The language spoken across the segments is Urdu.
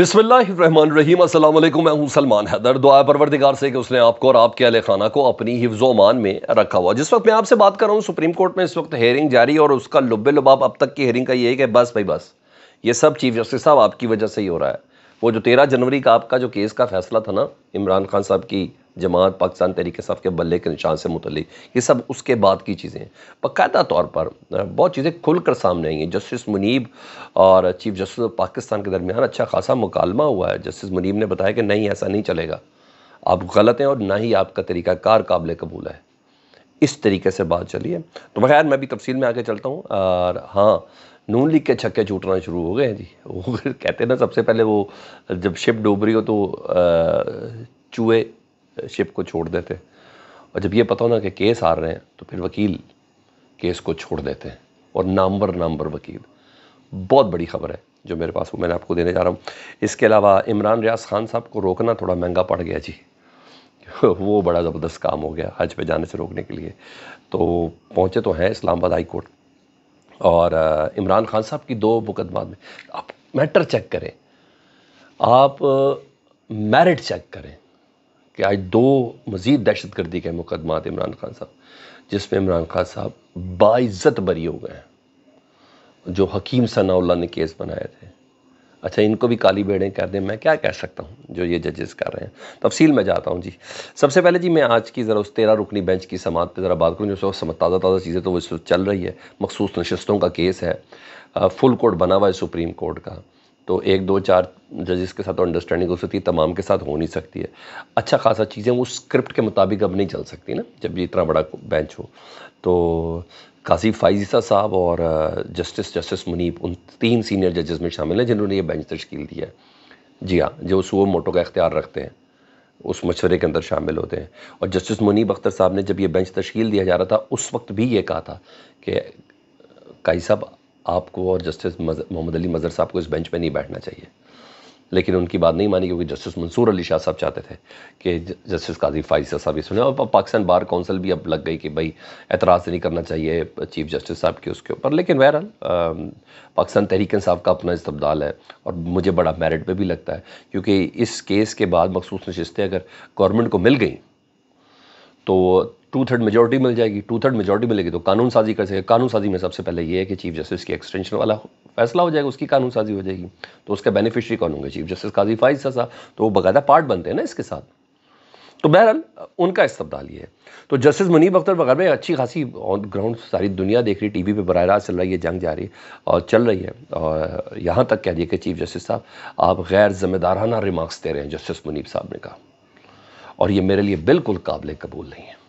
بسم اللہ الرحمن الرحیم السلام علیکم میں ہوں سلمان حیدر دعا پروردگار سے کہ اس نے آپ کو اور آپ کے علیہ خانہ کو اپنی حفظ و امان میں رکھا ہوا جس وقت میں آپ سے بات کر رہا ہوں سپریم کورٹ میں اس وقت ہیرنگ جاری اور اس کا لبے لباب اب تک کی ہیرنگ کا یہ ہے کہ بس بھائی بس یہ سب چیف جسٹس صاحب آپ کی وجہ سے ہی ہو رہا ہے وہ جو تیرہ جنوری کا آپ کا جو کیس کا فیصلہ تھا نا عمران خان صاحب کی جماعت پاکستان تحریک صاحب کے بلے کے نشان سے متعلق یہ سب اس کے بعد کی چیزیں ہیں باقاعدہ طور پر بہت چیزیں کھل کر سامنے آئی ہیں جسٹس منیب اور چیف جسٹس پاکستان کے درمیان اچھا خاصا مکالمہ ہوا ہے جسٹس منیب نے بتایا کہ نہیں ایسا نہیں چلے گا آپ غلط ہیں اور نہ ہی آپ کا طریقہ کار قابل قبول ہے اس طریقے سے بات چلیے تو بخیر میں بھی تفصیل میں آ کے چلتا ہوں اور ہاں نون لیگ کے چھکے چھوٹنا شروع ہو گئے ہیں جی وہ کہتے ہیں نا سب سے پہلے وہ جب شپ ڈوب رہی ہو تو چوہے شپ کو چھوڑ دیتے اور جب یہ پتہ ہونا کہ کیس آ رہے ہیں تو پھر وکیل کیس کو چھوڑ دیتے ہیں اور نامبر نامبر وکیل بہت بڑی خبر ہے جو میرے پاس وہ میں نے آپ کو دینے جا رہا ہوں اس کے علاوہ عمران ریاض خان صاحب کو روکنا تھوڑا مہنگا پڑ گیا جی وہ بڑا زبردست کام ہو گیا حج پہ جانے سے روکنے کے لیے تو پہنچے تو ہیں اسلام آباد ہائی کورٹ اور عمران خان صاحب کی دو مقدمات میں آپ میٹر چیک کریں آپ میرٹ چیک کریں کہ آج دو مزید دہشت گردی کے مقدمات عمران خان صاحب جس میں عمران خان صاحب باعزت بری ہو گئے ہیں جو حکیم ثناء اللہ نے کیس بنائے تھے اچھا ان کو بھی کالی بیڑے کر دیں میں کیا کہہ سکتا ہوں جو یہ ججز کر رہے ہیں تفصیل میں جاتا ہوں جی سب سے پہلے جی میں آج کی ذرا اس تیرہ رکنی بینچ کی سماعت پہ ذرا بات کروں جو تازہ تازہ چیزیں تو اس وقت چل رہی ہے مخصوص نشستوں کا کیس ہے فل کورٹ بنا ہوا ہے سپریم کورٹ کا تو ایک دو چار ججز کے ساتھ تو انڈرسٹینڈنگ ہو سکتی ہے تمام کے ساتھ ہو نہیں سکتی ہے اچھا خاصا چیزیں وہ اسکرپٹ کے مطابق اب نہیں چل سکتی نا جب یہ اتنا بڑا بینچ ہو تو قاضی فائزیسہ صاحب اور جسٹس جسٹس منیب ان تین سینئر ججز میں شامل ہیں جنہوں نے یہ بینچ تشکیل دی ہے جی ہاں جو وہ موٹو کا اختیار رکھتے ہیں اس مشورے کے اندر شامل ہوتے ہیں اور جسٹس منیب اختر صاحب نے جب یہ بینچ تشکیل دیا جا رہا تھا اس وقت بھی یہ کہا تھا کہ قائد صاحب آپ کو اور جسٹس محمد علی مظہر صاحب کو اس بینچ پہ نہیں بیٹھنا چاہیے لیکن ان کی بات نہیں مانی کیونکہ جسٹس منصور علی شاہ صاحب چاہتے تھے کہ جسٹس قاضی فائزہ صاحب یہ اور پاکستان بار کونسل بھی اب لگ گئی کہ بھائی اعتراض نہیں کرنا چاہیے چیف جسٹس صاحب کے اس کے اوپر لیکن بہرحال پاکستان تحریک صاحب کا اپنا استبدال ہے اور مجھے بڑا میرٹ پہ بھی لگتا ہے کیونکہ اس کیس کے بعد مخصوص نشستیں اگر گورنمنٹ کو مل گئیں تو ٹو تھرڈ میجورٹی مل جائے گی ٹو تھرڈ میجورٹی ملے گی تو قانون سازی کر سکے قانون سازی میں سب سے پہلے یہ ہے کہ چیف جسٹس کی ایکسٹینشن والا ہو فیصلہ ہو جائے گا اس کی قانون سازی ہو جائے گی تو اس کا بینیفیشری کون ہوں گے چیف جسٹس قاضی فائز صاحب تو وہ باقاعدہ پارٹ بنتے ہیں نا اس کے ساتھ تو بہرحال ان کا استبدال یہ ہے تو جسٹس منیب اختر بغیر میں اچھی خاصی آن گراؤنڈ ساری دنیا دیکھ رہی ٹی وی پہ براہ راست چل رہی ہے جنگ جا رہی ہے اور چل رہی ہے اور یہاں تک کہہ دیے کہ چیف جسٹس صاحب آپ غیر ذمہ دارانہ ریمارکس دے رہے ہیں جسٹس منیب صاحب نے کہا اور یہ میرے لیے بالکل قابل قبول نہیں ہے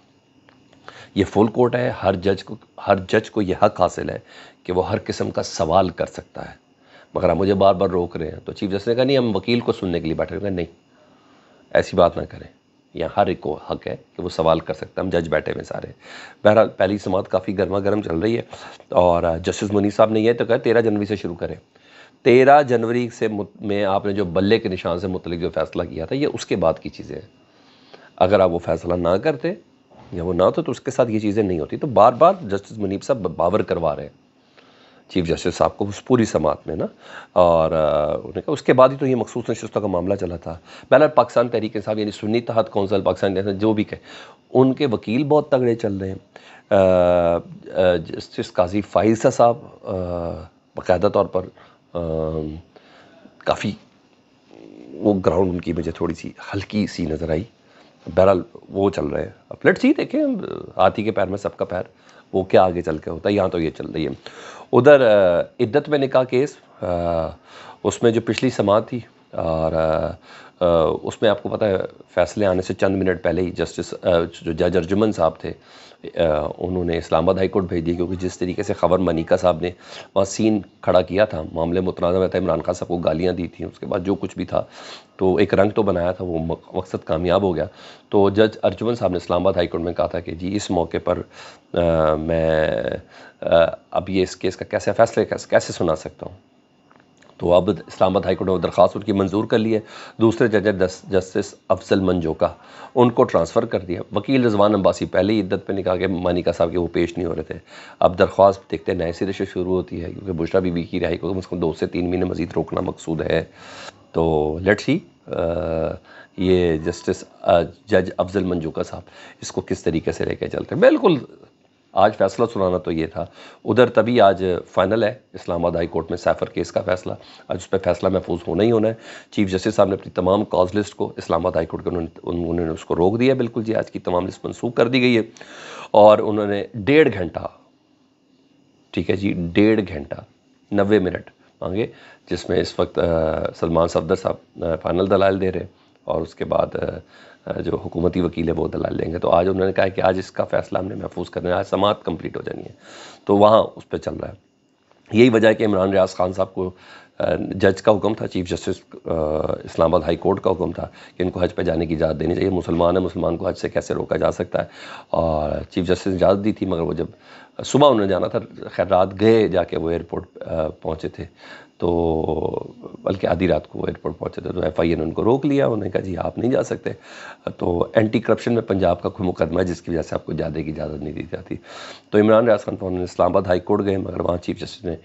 یہ فل کورٹ ہے ہر جج کو ہر جج کو یہ حق حاصل ہے کہ وہ ہر قسم کا سوال کر سکتا ہے مگر آپ مجھے بار بار روک رہے ہیں تو چیف جسٹس نے کہا نہیں ہم وکیل کو سننے کے لیے بیٹھے ہوئے نہیں ایسی بات نہ کریں یہاں ہر ایک کو حق ہے کہ وہ سوال کر سکتا ہے ہم جج بیٹھے ہوئے سارے بہرحال پہلی سماعت کافی گرما گرم چل رہی ہے اور جسٹس منی صاحب نے یہ تو کہا تیرہ جنوری سے شروع کریں تیرہ جنوری سے میں آپ نے جو بلے کے نشان سے متعلق جو فیصلہ کیا تھا یہ اس کے بعد کی چیزیں ہیں اگر آپ وہ فیصلہ نہ کرتے یا وہ نہ ہوتا تو اس کے ساتھ یہ چیزیں نہیں ہوتی تو بار بار جسٹس منیب صاحب باور کروا رہے ہیں چیف جسٹس صاحب کو اس پوری سماعت میں نا اور کہا اس کے بعد ہی تو یہ مخصوص نشستہ کا معاملہ چلا تھا بہرحال پاکستان تحریک صاحب یعنی سنی تحت کونسل پاکستان جو بھی کہ ان کے وکیل بہت تگڑے چل رہے ہیں جسٹس قاضی فائزہ صاحب باقاعدہ طور پر کافی وہ گراؤنڈ ان کی مجھے تھوڑی سی ہلکی سی نظر آئی بہرحال وہ چل رہے ہیں اب لیٹس ہی دیکھیں ہاتھی کے پیر میں سب کا پیر وہ کیا آگے چل کے ہوتا ہے یہاں تو یہ چل رہی ہے ادھر عدت میں نکاح کیس اس میں جو پچھلی سماعت تھی اور اس میں آپ کو پتا ہے فیصلے آنے سے چند منٹ پہلے ہی جسٹس جو جج ارجمن صاحب تھے انہوں نے اسلام آباد ہائی کورٹ بھیج دی کیونکہ جس طریقے سے خبر منیکا صاحب نے وہاں سین کھڑا کیا تھا معاملے متنازع عمران خان صاحب کو گالیاں دی تھیں اس کے بعد جو کچھ بھی تھا تو ایک رنگ تو بنایا تھا وہ مقصد کامیاب ہو گیا تو جج ارجمن صاحب نے اسلام آباد ہائی کورٹ میں کہا تھا کہ جی اس موقع پر میں اب یہ اس کیس کا کیسے فیصلے کیسے سنا سکتا ہوں تو اب اسلام آباد ہائی کورٹ نے درخواست ان کی منظور کر لی ہے دوسرے جج جسٹس افضل منجوکا ان کو ٹرانسفر کر دیا وکیل رضوان عباسی پہلے ہی عدت پہ نکال کے مانیکا صاحب کے وہ پیش نہیں ہو رہے تھے اب درخواست دیکھتے ہیں نئے سرے سے شروع ہوتی ہے کیونکہ بشرا بی کی رہائی کو کم از کم دو سے تین مہینے مزید روکنا مقصود ہے تو لیٹ سی یہ جسٹس جج افضل منجوکا صاحب اس کو کس طریقے سے لے کے چلتے ہیں بالکل آج فیصلہ سنانا تو یہ تھا ادھر تبھی آج فائنل ہے اسلام آباد ہائی کورٹ میں سیفر کیس کا فیصلہ آج اس پہ فیصلہ محفوظ ہونا ہی ہونا ہے چیف جسٹس صاحب نے اپنی تمام کاز لسٹ کو اسلام آباد ہائی کورٹ کے انہوں نے اس کو روک دیا بالکل جی آج کی تمام لسٹ منسوخ کر دی گئی ہے اور انہوں نے ڈیڑھ گھنٹہ ٹھیک ہے جی ڈیڑھ گھنٹہ نوے منٹ مانگے جس میں اس وقت سلمان صفدر صاحب فائنل دلائل دے رہے ہیں اور اس کے بعد جو حکومتی وکیل ہے وہ دلال لیں گے تو آج انہوں نے کہا کہ آج اس کا فیصلہ ہم نے محفوظ کرنا ہے آج سماعت کمپلیٹ ہو جانی ہے تو وہاں اس پہ چل رہا ہے یہی وجہ ہے کہ عمران ریاض خان صاحب کو جج کا حکم تھا چیف جسٹس اسلام آباد ہائی کورٹ کا حکم تھا کہ ان کو حج پہ جانے کی اجازت دینی چاہیے مسلمان ہے مسلمان کو حج سے کیسے روکا جا سکتا ہے اور چیف جسٹس نے اجازت دی تھی مگر وہ جب صبح انہوں نے جانا تھا خیر رات گئے جا کے وہ ایئرپورٹ پہنچے تھے تو بلکہ آدھی رات کو ایئرپورٹ پہنچے تھے تو ایف آئی اے نے ان کو روک لیا انہوں نے کہا جی آپ نہیں جا سکتے تو اینٹی کرپشن میں پنجاب کا کوئی مقدمہ ہے جس کی وجہ سے آپ کو جانے کی اجازت نہیں دی جاتی تو Imran Riaz Khan phone Islamabad high court گئے مگر وہاں چیف جسٹس نے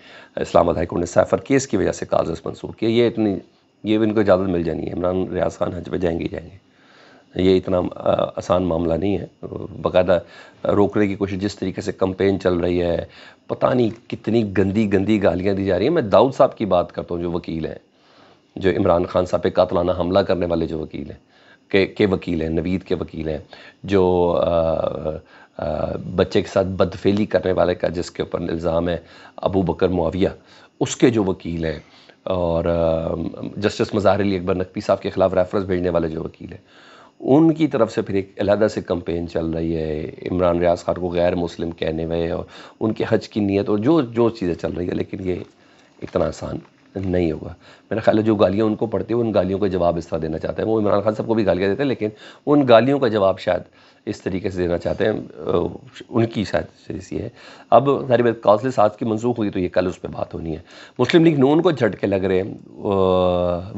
اسلام آباد ہائی کورٹ نے سیفر کیس کی وجہ سے کاغذ منسوخ کیا یہ اتنی یہ بھی ان کو اجازت مل جانی ہے عمران ریاض خان حج پہ جائیں گے جائیں گے یہ اتنا آسان معاملہ نہیں ہے باقاعدہ روکنے کی کوشش جس طریقے سے کمپین چل رہی ہے پتہ نہیں کتنی گندی گندی گالیاں دی جا رہی ہیں میں داؤد صاحب کی بات کرتا ہوں جو وکیل ہیں جو عمران خان صاحب پہ قاتلانہ حملہ کرنے والے جو وکیل ہیں کے وکیل ہیں نوید کے وکیل ہیں جو بچے کے ساتھ بدفیلی کرنے والے کا جس کے اوپر الزام ہے ابو بکر معاویہ اس کے جو وکیل ہیں اور جسٹس مظاہر علی اکبر نقوی صاحب کے خلاف ریفرنس بھیجنے والے جو وکیل ہیں ان کی طرف سے پھر ایک علیحدہ سے کمپین چل رہی ہے عمران ریاض خان کو غیر مسلم کہنے میں ان کے حج کی نیت اور جو جو چیزیں چل رہی ہیں لیکن یہ اتنا آسان نہیں ہوگا میرا خیال ہے جو گالیاں ان کو پڑتی ہیں ان گالیوں کا جواب اس طرح دینا چاہتے ہیں وہ عمران خان سب کو بھی گالیاں دیتے ہیں لیکن ان گالیوں کا جواب شاید اس طریقے سے دینا چاہتے ہیں ان کی شاید ایسی ہے اب بات کاؤنسل ساز کی منسوخ ہوئی تو یہ کل اس پہ بات ہونی ہے مسلم لیگ نون کو جھٹکے لگ رہے ہیں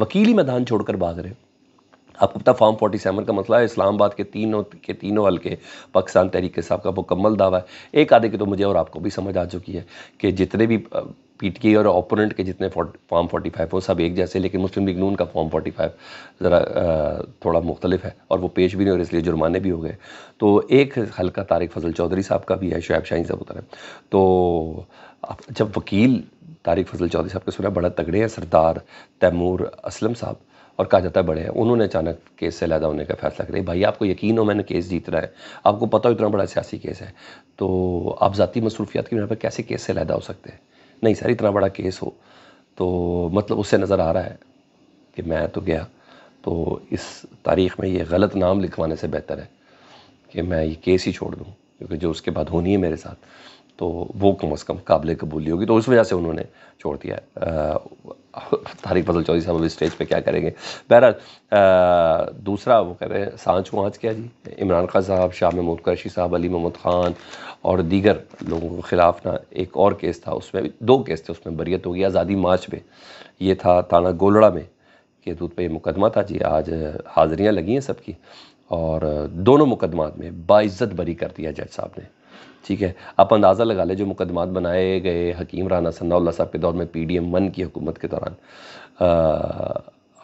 وکیلی میدان چھوڑ کر بھاگ رہے ہیں اب اب تک فارم فورٹی سیون کا مسئلہ ہے اسلام آباد کے تینوں کے تینوں حلقے پاکستان تحریک صاحب کا مکمل دعویٰ ہے ایک آدھے کے تو مجھے اور آپ کو بھی سمجھ آ چکی ہے کہ جتنے بھی پی ٹی اور اوپوننٹ کے جتنے فارم فورٹی فائیو وہ سب ایک جیسے لیکن مسلم لیگ نون کا فارم فورٹی فائیو ذرا تھوڑا مختلف ہے اور وہ پیش بھی نہیں اور اس لیے جرمانے بھی ہو گئے تو ایک حلقہ طارق فضل چودھری صاحب کا بھی ہے شعیب شاہین صاحب اتر ہے تو جب وکیل طارق فضل چودھری صاحب کے سنا بڑا تگڑے ہیں سردار تیمور اسلم صاحب اور کہا جاتا ہے بڑے ہیں انہوں نے اچانک کیس سے علیحدہ ہونے کا فیصلہ کرے بھائی آپ کو یقین ہو میں نے کیس جیت رہا ہے آپ کو پتہ ہو اتنا بڑا سیاسی کیس ہے تو آپ ذاتی مصروفیات کی بنا پر کیسے کیس سے علیحدہ ہو سکتے ہیں نہیں سر اتنا بڑا کیس ہو تو مطلب اس سے نظر آ رہا ہے کہ میں تو گیا تو اس تاریخ میں یہ غلط نام لکھوانے سے بہتر ہے کہ میں یہ کیس ہی چھوڑ دوں کیونکہ جو اس کے بعد ہونی ہے میرے ساتھ تو وہ کم از کم قابل قبولی ہوگی تو اس وجہ سے انہوں نے چھوڑ دیا ہے طارق فضل چودھری صاحب اب اسٹیج پہ کیا کریں گے بہرحال دوسرا وہ کہہ رہے ہیں سانچ وانچ کیا جی عمران خان صاحب شاہ محمود قریشی صاحب علی محمود خان اور دیگر لوگوں کے خلاف نا ایک اور کیس تھا اس میں دو کیس تھے اس میں بریت ہو گیا آزادی مارچ میں یہ تھا تانا گولڑا میں کہ مقدمہ تھا جی آج حاضریاں لگی ہیں سب کی اور دونوں مقدمات میں باعزت بری کر دیا جج صاحب نے ٹھیک ہے آپ اندازہ لگا لیں جو مقدمات بنائے گئے حکیم رانا ثناء اللہ صاحب کے دور میں پی ڈی ایم من کی حکومت کے دوران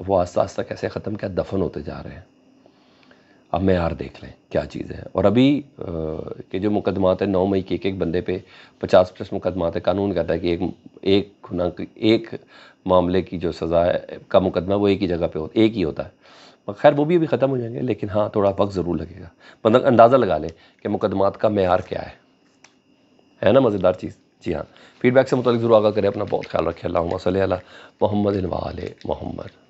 وہ آہستہ آہستہ کیسے ختم کیا دفن ہوتے جا رہے ہیں اب معیار دیکھ لیں کیا چیز ہے اور ابھی کہ جو مقدمات ہیں نو مئی کے ایک ایک بندے پہ پچاس پلس مقدمات ہے قانون کہتا ہے کہ ایک ایک گنا ایک معاملے کی جو سزا ہے کا مقدمہ وہ ایک ہی جگہ پہ ہے ایک ہی ہوتا ہے خیر وہ بھی ابھی ختم ہو جائیں گے لیکن ہاں تھوڑا وقت ضرور لگے گا مطلب اندازہ لگا لیں کہ مقدمات کا معیار کیا ہے ہے نا مزیدار چیز جی ہاں فیڈ بیک سے متعلق ضرور آگاہ کریں اپنا بہت خیال رکھیں اللہ صلی اللہ محمد الوال محمد